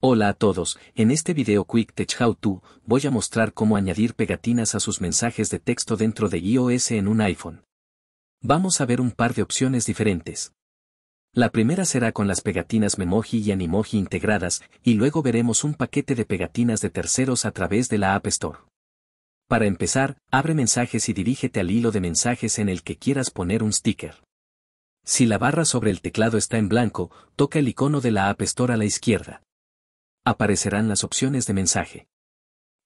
Hola a todos, en este video Quick Tech How To, voy a mostrar cómo añadir pegatinas a sus mensajes de texto dentro de iOS en un iPhone. Vamos a ver un par de opciones diferentes. La primera será con las pegatinas Memoji y Animoji integradas, y luego veremos un paquete de pegatinas de terceros a través de la App Store. Para empezar, abre mensajes y dirígete al hilo de mensajes en el que quieras poner un sticker. Si la barra sobre el teclado está en blanco, toca el icono de la App Store a la izquierda aparecerán las opciones de mensaje.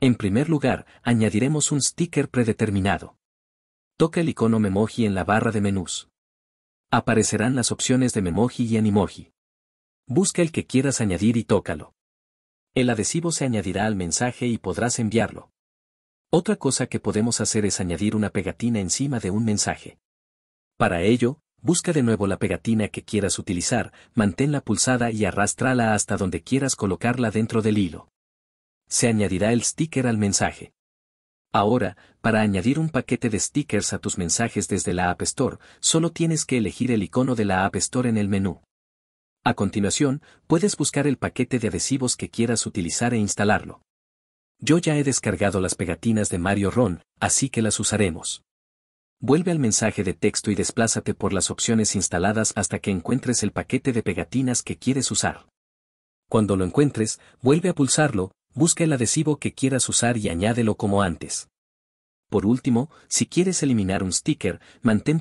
En primer lugar, añadiremos un sticker predeterminado. Toca el icono Memoji en la barra de menús. Aparecerán las opciones de Memoji y Animoji. Busca el que quieras añadir y tócalo. El adhesivo se añadirá al mensaje y podrás enviarlo. Otra cosa que podemos hacer es añadir una pegatina encima de un mensaje. Para ello, Busca de nuevo la pegatina que quieras utilizar, manténla pulsada y arrástrala hasta donde quieras colocarla dentro del hilo. Se añadirá el sticker al mensaje. Ahora, para añadir un paquete de stickers a tus mensajes desde la App Store, solo tienes que elegir el icono de la App Store en el menú. A continuación, puedes buscar el paquete de adhesivos que quieras utilizar e instalarlo. Yo ya he descargado las pegatinas de Mario Ron, así que las usaremos. Vuelve al mensaje de texto y desplázate por las opciones instaladas hasta que encuentres el paquete de pegatinas que quieres usar. Cuando lo encuentres, vuelve a pulsarlo, busca el adhesivo que quieras usar y añádelo como antes. Por último, si quieres eliminar un sticker, mantén